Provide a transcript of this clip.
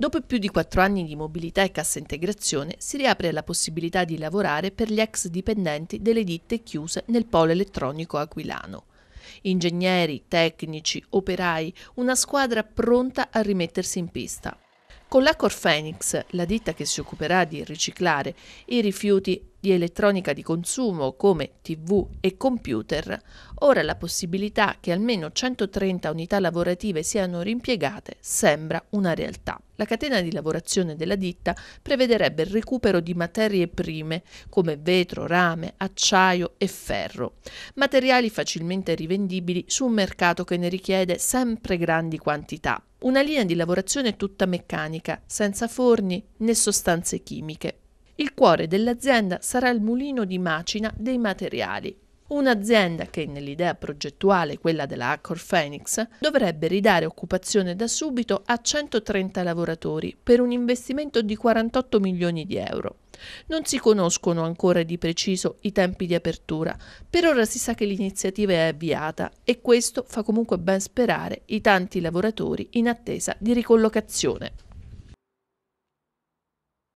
Dopo più di quattro anni di mobilità e cassa integrazione si riapre la possibilità di lavorare per gli ex dipendenti delle ditte chiuse nel polo elettronico aquilano. Ingegneri, tecnici, operai, una squadra pronta a rimettersi in pista. Con l'Acor Phoenix, la ditta che si occuperà di riciclare i rifiuti di elettronica di consumo come tv e computer, ora la possibilità che almeno 130 unità lavorative siano rimpiegate sembra una realtà. La catena di lavorazione della ditta prevederebbe il recupero di materie prime come vetro, rame, acciaio e ferro, materiali facilmente rivendibili su un mercato che ne richiede sempre grandi quantità. Una linea di lavorazione tutta meccanica, senza forni né sostanze chimiche. Il cuore dell'azienda sarà il mulino di macina dei materiali, Un'azienda che nell'idea progettuale, quella della Accor Phoenix, dovrebbe ridare occupazione da subito a 130 lavoratori per un investimento di 48 milioni di euro. Non si conoscono ancora di preciso i tempi di apertura, per ora si sa che l'iniziativa è avviata e questo fa comunque ben sperare i tanti lavoratori in attesa di ricollocazione.